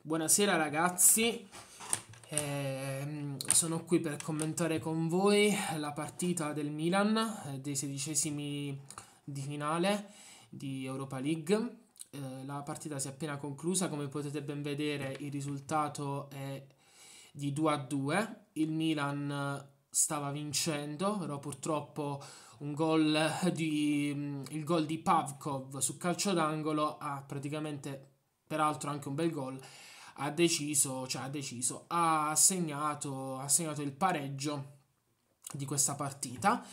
Buonasera ragazzi, eh, sono qui per commentare con voi la partita del Milan eh, dei sedicesimi di finale di Europa League. Eh, la partita si è appena conclusa, come potete ben vedere il risultato è di 2 a 2. Il Milan stava vincendo, però purtroppo un gol di, il gol di Pavkov su calcio d'angolo ha praticamente peraltro anche un bel gol, ha deciso, cioè ha deciso, ha segnato, ha segnato il pareggio di questa partita.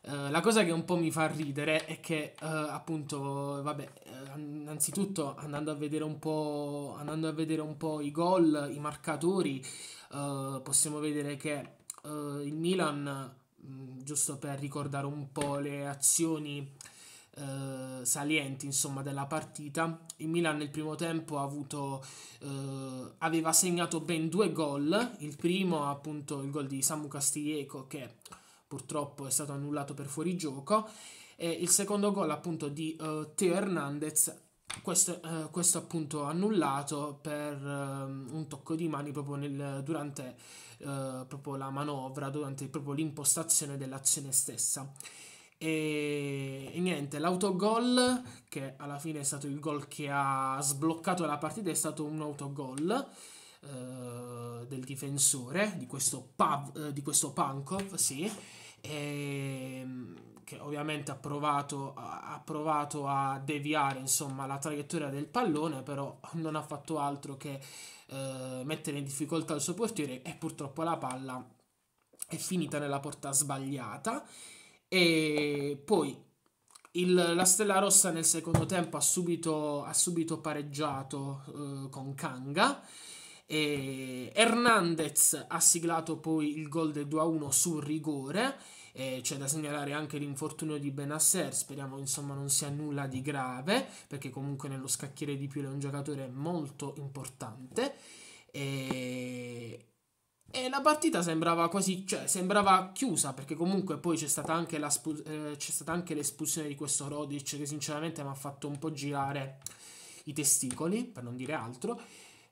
Uh, la cosa che un po' mi fa ridere è che uh, appunto, vabbè, uh, innanzitutto andando a vedere un po', andando a vedere un po' i gol, i marcatori, possiamo vedere che il Milan, mh, mm, giusto per ricordare un po' le azioni salienti insomma, della partita. Il Milan nel primo tempo avuto, eh, aveva segnato ben due gol, il primo appunto il gol di Samu Castiglieco che purtroppo è stato annullato per fuorigioco e il secondo gol appunto di eh, Teo Hernandez questo, eh, questo, appunto annullato per eh, un tocco di mani proprio nel, durante eh, proprio la manovra, durante proprio l'impostazione dell'azione stessa. E niente, l'autogol, che alla fine è stato il gol che ha sbloccato la partita, è stato un autogol eh, del difensore, di questo, Pav, eh, di questo Pankov, sì, e, ehm, che ovviamente ha provato, ha provato a deviare insomma, la traiettoria del pallone, però non ha fatto altro che eh, mettere in difficoltà il suo portiere e purtroppo la palla è finita nella porta sbagliata. E poi il, la Stella Rossa nel secondo tempo ha subito, ha subito pareggiato eh, con Kanga. E Hernandez ha siglato poi il gol del 2-1 sul rigore. Eh, c'è da segnalare anche l'infortunio di Benasser, speriamo insomma non sia nulla di grave, perché comunque nello scacchiere di più è un giocatore molto importante. E e la partita sembrava quasi, cioè, sembrava chiusa, perché comunque poi c'è stata anche, eh, l'espulsione eh, di questo Rodic, che sinceramente mi ha fatto un po' girare i testicoli, per non dire altro,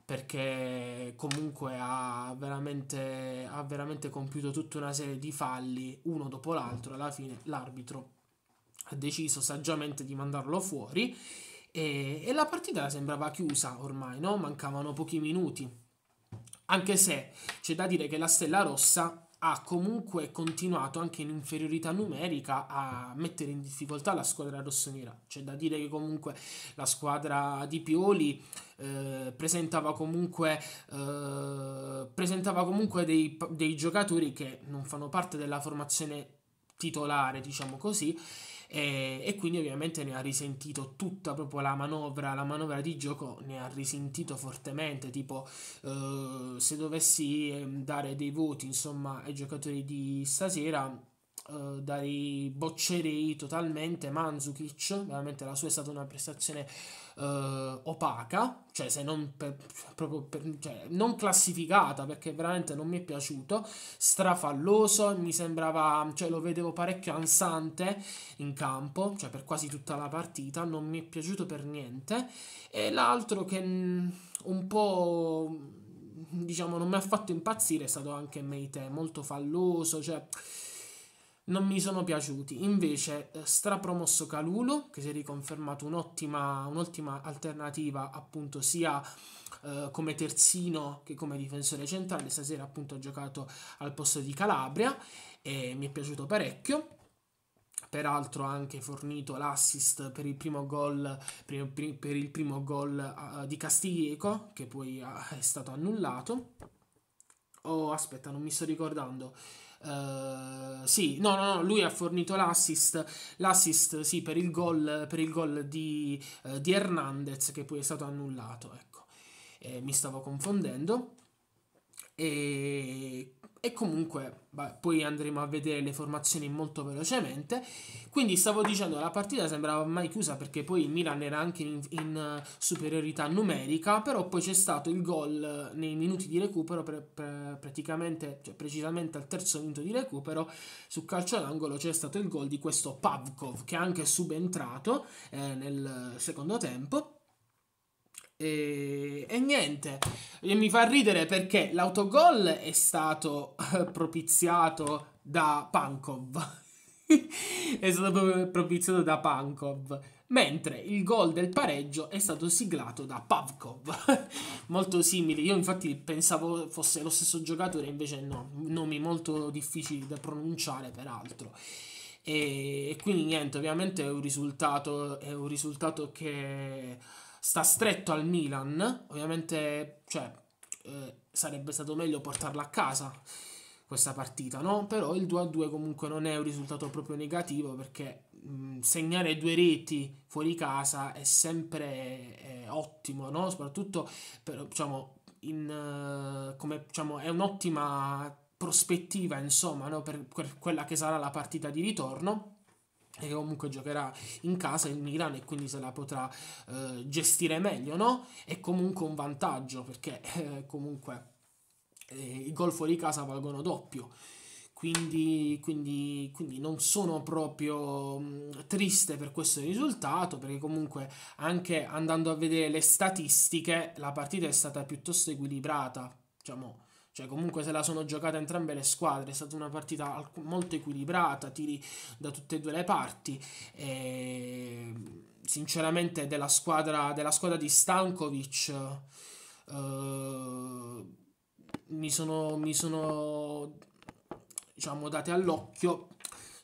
perché comunque ha veramente, ha veramente compiuto tutta una serie di falli, uno dopo l'altro, alla fine l'arbitro ha deciso saggiamente di mandarlo fuori, e, e la partita sembrava chiusa ormai, no? Mancavano pochi minuti anche se c'è da dire che la Stella Rossa ha comunque continuato anche in inferiorità numerica a mettere in difficoltà la squadra rossonera. C'è da dire che comunque la squadra di Pioli eh, presentava, comunque, eh, presentava comunque dei, dei giocatori che non fanno parte della formazione titolare, diciamo così, e, e, quindi ovviamente ne ha risentito tutta proprio la manovra, la manovra di gioco ne ha risentito fortemente, tipo eh, se dovessi ehm, dare dei voti insomma ai giocatori di stasera eh, dai boccerei totalmente Manzukic, veramente la sua è stata una prestazione uh, opaca, cioè se non, per, proprio per, cioè, non classificata perché veramente non mi è piaciuto, strafalloso, mi sembrava, cioè lo vedevo parecchio ansante in campo, cioè per quasi tutta la partita, non mi è piaciuto per niente, e l'altro che mm, un po' diciamo non mi ha fatto impazzire è stato anche Meite, molto falloso, cioè non mi sono piaciuti. Invece, eh, strapromosso Calulu, che si è riconfermato un'ottima, un'ottima alternativa, appunto, sia eh, come terzino che come difensore centrale. Stasera, appunto, ha giocato al posto di Calabria e mi è piaciuto parecchio. Peraltro ha anche fornito l'assist per il primo gol, per, per il primo gol uh, di Castiglieco, che poi ha, eh, è stato annullato. Oh, aspetta, non mi sto ricordando Uh, sì, no, no, no, lui ha fornito l'assist, l'assist sì, per il gol, per il gol di, uh, di Hernandez che poi è stato annullato, ecco. Eh, mi stavo confondendo. E e comunque beh, poi andremo a vedere le formazioni molto velocemente. Quindi stavo dicendo la partita sembrava mai chiusa perché poi il Milan era anche in, in eh, superiorità numerica, però poi c'è stato il gol eh, nei minuti di recupero, pre, pre, praticamente, cioè precisamente al terzo minuto di recupero, su calcio d'angolo c'è stato il gol di questo Pavkov che è anche subentrato eh, nel eh, secondo tempo. E, e, niente, mi fa ridere perché l'autogol è stato eh, propiziato da Pankov. è stato propiziato da Pankov. Mentre il gol del pareggio è stato siglato da Pavkov. molto simile. Io infatti pensavo fosse lo stesso giocatore, invece no. Nomi molto difficili da pronunciare, peraltro. E, e quindi niente, ovviamente è un risultato, è un risultato che sta stretto al Milan, ovviamente cioè, eh, sarebbe stato meglio portarla a casa questa partita, no? però il 2-2 comunque non è un risultato proprio negativo perché mh, mm, segnare due reti fuori casa è sempre eh, ottimo, no? soprattutto per, diciamo, in, uh, come, diciamo, è un'ottima prospettiva insomma, no? per, per quella che sarà la partita di ritorno e comunque giocherà in casa il Milan e quindi se la potrà eh, gestire meglio, no? È comunque un vantaggio perché eh, comunque eh, i gol fuori casa valgono doppio. Quindi, quindi, quindi, non sono proprio mm, triste per questo risultato perché comunque anche andando a vedere le statistiche la partita è stata piuttosto equilibrata diciamo cioè, comunque se la sono giocata entrambe le squadre, è stata una partita molto equilibrata, tiri da tutte e due le parti. E ehm, sinceramente della squadra, della squadra di Stankovic eh, mi sono, mi sono diciamo, date all'occhio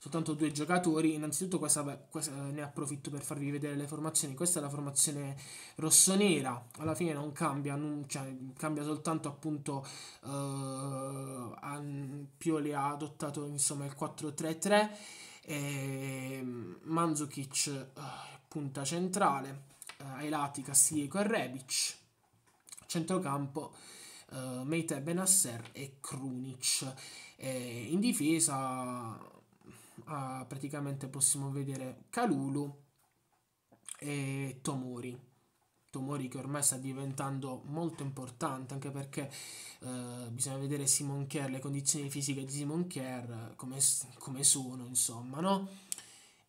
soltanto due giocatori. Innanzitutto questa, questa, eh, ne approfitto per farvi vedere le formazioni. Questa è la formazione rossonera, alla fine non cambia, non, cioè, cambia soltanto appunto eh, Pioli ha adottato insomma il 4-3-3 e Manzukic eh, punta centrale, eh, ai lati Castiglieco e Rebic, centrocampo eh, Meite Benasser e Krunic. Eh, in difesa uh, praticamente possiamo vedere Calulu e Tomori. Tomori che ormai sta diventando molto importante anche perché eh, bisogna vedere Simon Kerr, le condizioni fisiche di Simon Kerr come, come sono insomma no?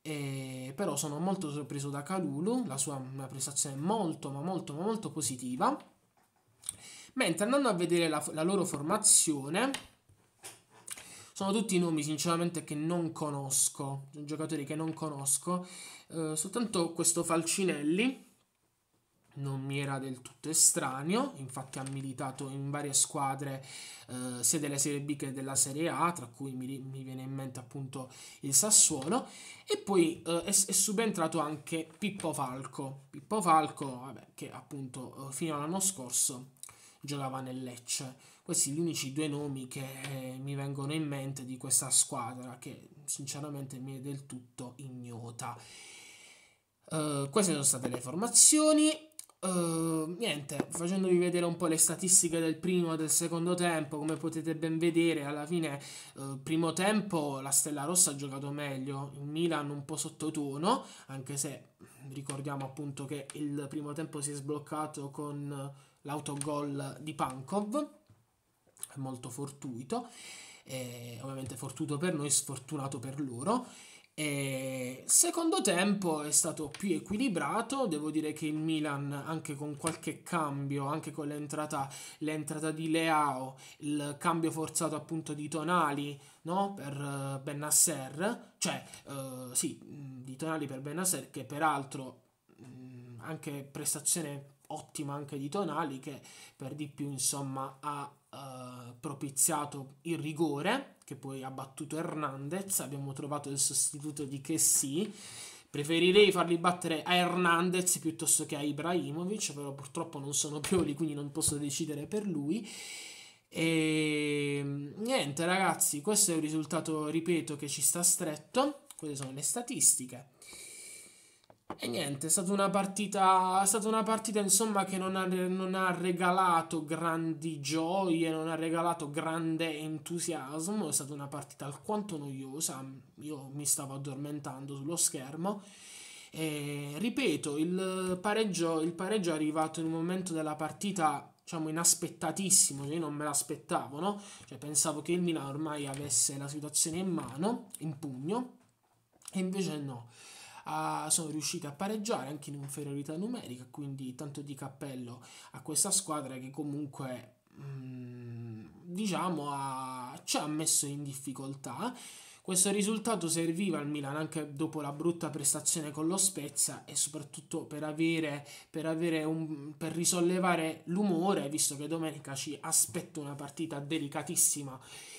E, però sono molto sorpreso da Calulu, la sua una prestazione molto ma molto ma molto positiva mentre andando a vedere la, la loro formazione sono tutti nomi sinceramente che non conosco, cioè giocatori che non conosco, eh, soltanto questo Falcinelli non mi era del tutto estraneo, infatti ha militato in varie squadre eh, sia della Serie B che della Serie A, tra cui mi, mi viene in mente appunto il Sassuolo, e poi eh, è, è, subentrato anche Pippo Falco, Pippo Falco vabbè, che appunto eh, fino all'anno scorso giocava nel Lecce. Questi gli unici due nomi che eh, mi vengono in mente di questa squadra che sinceramente mi è del tutto ignota. Uh, queste sono state le formazioni. Uh, niente, facendovi vedere un po' le statistiche del primo e del secondo tempo, come potete ben vedere, alla fine, uh, primo tempo la Stella Rossa ha giocato meglio, il Milan un po' sottotono, anche se ricordiamo appunto che il primo tempo si è sbloccato con l'autogol di Pankov, molto fortuito, eh, ovviamente fortuito per noi, sfortunato per loro. E secondo tempo è stato più equilibrato, devo dire che il Milan anche con qualche cambio, anche con l'entrata, l'entrata di Leao, il cambio forzato appunto di Tonali no? per uh, Benasser, cioè uh, sì, di Tonali per Benasser che peraltro mh, mm, anche prestazione ottima anche di Tonali che per di più insomma ha eh, propiziato il rigore che poi ha battuto Hernandez, abbiamo trovato il sostituto di Chessy. Preferirei farli battere a Hernandez piuttosto che a Ibrahimovic, però purtroppo non sono Pioli, quindi non posso decidere per lui. E niente ragazzi, questo è un risultato, ripeto, che ci sta stretto. Queste sono le statistiche. E niente, è stata una partita, è stata una partita insomma che non ha, non ha regalato grandi gioie, non ha regalato grande entusiasmo, è stata una partita alquanto noiosa, io mi stavo addormentando sullo schermo. E, ripeto, il pareggio, il pareggio è arrivato in un momento della partita diciamo inaspettatissimo, cioè io non me l'aspettavo, no? Cioè pensavo che il Milan ormai avesse la situazione in mano, in pugno, e invece no ah, sono riusciti a pareggiare anche in inferiorità numerica, quindi tanto di cappello a questa squadra che comunque mm, diciamo ha, ci ha messo in difficoltà. Questo risultato serviva al Milan anche dopo la brutta prestazione con lo Spezia e soprattutto per, avere, per, avere un, per risollevare l'umore, visto che domenica ci aspetta una partita delicatissima,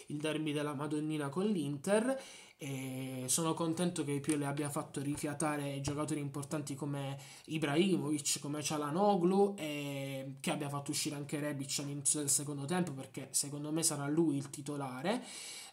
il derby della Madonnina con l'Inter e sono contento che il le abbia fatto rifiatare giocatori importanti come Ibrahimovic, come Cialanoglu e che abbia fatto uscire anche Rebic all'inizio del secondo tempo perché secondo me sarà lui il titolare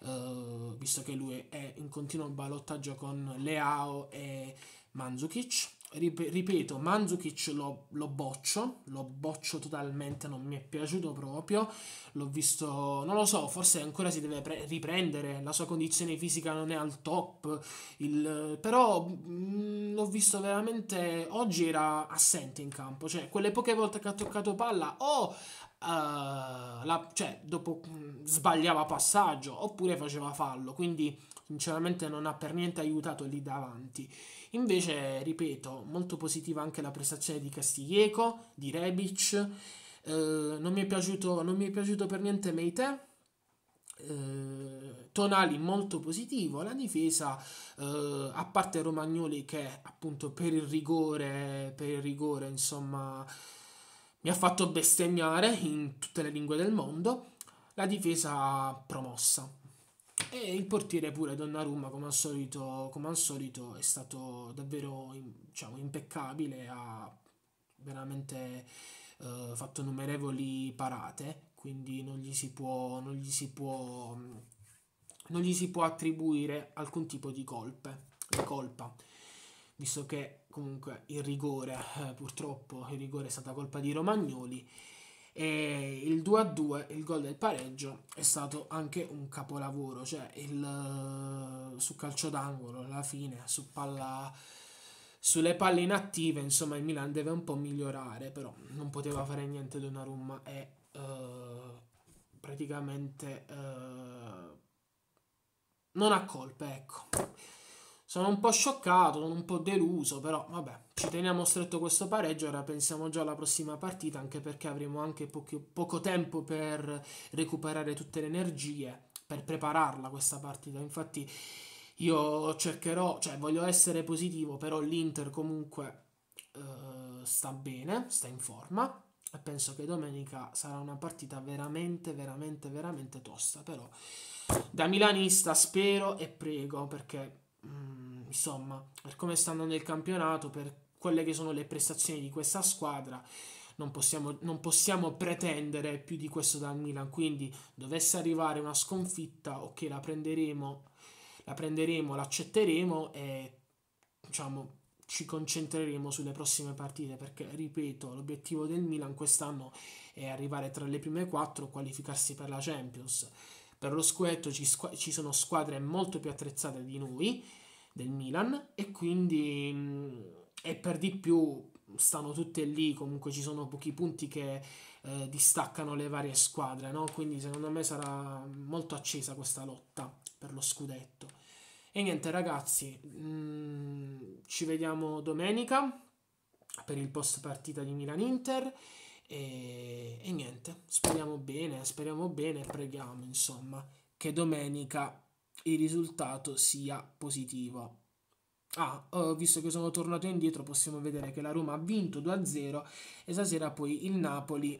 eh, visto che lui è in continuo ballottaggio con Leao e Mandzukic ripeto, Mandzukic lo, lo, boccio, lo boccio totalmente, non mi è piaciuto proprio, l'ho visto, non lo so, forse ancora si deve riprendere, la sua condizione fisica non è al top, il, però mh, mm, l'ho visto veramente, oggi era assente in campo, cioè quelle poche volte che ha toccato palla o Uh, la, cioè, dopo mh, mm, sbagliava passaggio oppure faceva fallo, quindi sinceramente non ha per niente aiutato lì davanti. Invece, ripeto, molto positiva anche la prestazione di Castiglieco, di Rebic. Eh, non, mi piaciuto, non, mi è piaciuto, per niente Meite. Eh, tonali molto positivo la difesa eh, a parte Romagnoli che appunto per il rigore per il rigore insomma mi ha fatto bestemmiare in tutte le lingue del mondo la difesa promossa e il portiere pure Donnarumma, come al solito, come al solito è stato davvero diciamo, impeccabile, ha veramente eh, fatto innumerevoli parate, quindi non gli si può, non gli si può non gli si può attribuire alcun tipo di, colpe, colpa, visto che comunque il rigore, eh, purtroppo il rigore è stata colpa di Romagnoli e il 2 a 2, il gol del pareggio, è stato anche un capolavoro, cioè il, eh, su calcio d'angolo alla fine, su palla, sulle palle inattive, insomma il Milan deve un po' migliorare, però non poteva fare niente Donnarumma e uh, praticamente uh, non ha colpe, ecco. Sono un po' scioccato, sono un po' deluso, però vabbè, ci teniamo stretto questo pareggio, ora pensiamo già alla prossima partita, anche perché avremo anche poco, poco tempo per recuperare tutte le energie, per prepararla questa partita. Infatti io cercherò, cioè voglio essere positivo, però l'Inter comunque eh, sta bene, sta in forma e penso che domenica sarà una partita veramente, veramente, veramente tosta, però da milanista spero e prego perché Mm, insomma, per come sta andando il campionato, per quelle che sono le prestazioni di questa squadra, non possiamo, non possiamo pretendere più di questo dal Milan. Quindi, dovesse arrivare una sconfitta, ok, la prenderemo, la prenderemo, l'accetteremo e diciamo ci concentreremo sulle prossime partite perché, ripeto, l'obiettivo del Milan quest'anno è arrivare tra le prime quattro, qualificarsi per la Champions. Per lo scudetto ci, squ- ci sono squadre molto più attrezzate di noi, del Milan, e quindi mh, mm, e per di più stanno tutte lì, comunque ci sono pochi punti che eh, distaccano le varie squadre, no? quindi secondo me sarà molto accesa questa lotta per lo scudetto. E niente ragazzi, mh, mm, ci vediamo domenica per il post partita di Milan-Inter e, e, niente, speriamo bene, speriamo bene e preghiamo insomma che domenica il risultato sia positivo. Ah, oh, visto che sono tornato indietro possiamo vedere che la Roma ha vinto 2-0 e stasera poi il Napoli,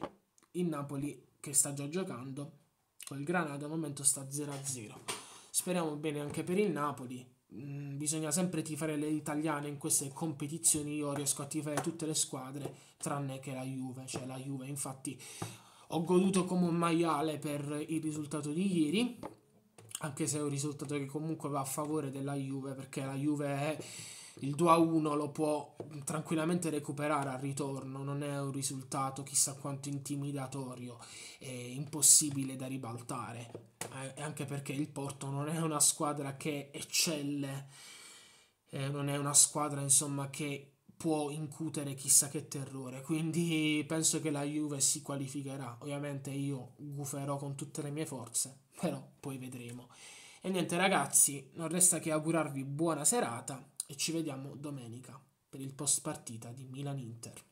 il Napoli che sta già giocando col Granada al momento sta 0-0. Speriamo bene anche per il Napoli Mm, bisogna sempre tifare le italiane in queste competizioni. Io riesco a tifare tutte le squadre tranne che la Juve, cioè la Juve, infatti. Ho goduto come un maiale per il risultato di ieri, anche se è un risultato che comunque va a favore della Juve, perché la Juve è il 2 a 1 lo può tranquillamente recuperare al ritorno, non è un risultato chissà quanto intimidatorio, è impossibile da ribaltare, eh, anche perché il Porto non è una squadra che eccelle, eh, non è una squadra insomma che può incutere chissà che terrore, quindi penso che la Juve si qualificherà, ovviamente io guferò con tutte le mie forze, però poi vedremo. E niente ragazzi, non resta che augurarvi buona serata e ci vediamo domenica per il post partita di Milan-Inter.